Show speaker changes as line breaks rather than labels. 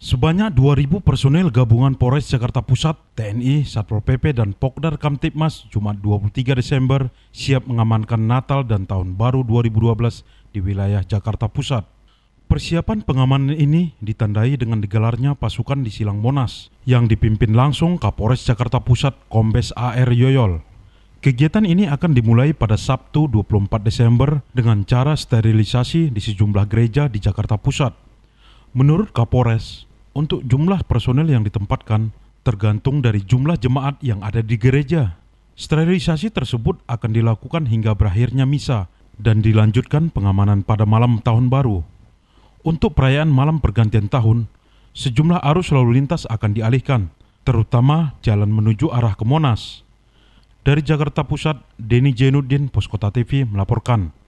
Sebanyak 2.000 personel gabungan Polres Jakarta Pusat, TNI, Satpol PP, dan Pokdar Kamtipmas Jumat 23 Desember siap mengamankan Natal dan Tahun Baru 2012 di wilayah Jakarta Pusat. Persiapan pengamanan ini ditandai dengan digelarnya pasukan di Silang Monas yang dipimpin langsung Kapolres Jakarta Pusat Kombes AR Yoyol. Kegiatan ini akan dimulai pada Sabtu 24 Desember dengan cara sterilisasi di sejumlah gereja di Jakarta Pusat. Menurut Kapolres, untuk jumlah personel yang ditempatkan tergantung dari jumlah jemaat yang ada di gereja. Sterilisasi tersebut akan dilakukan hingga berakhirnya misa dan dilanjutkan pengamanan pada malam tahun baru. Untuk perayaan malam pergantian tahun, sejumlah arus lalu lintas akan dialihkan, terutama jalan menuju arah ke Monas. Dari Jakarta Pusat, Denny Jenudin, Poskota TV melaporkan.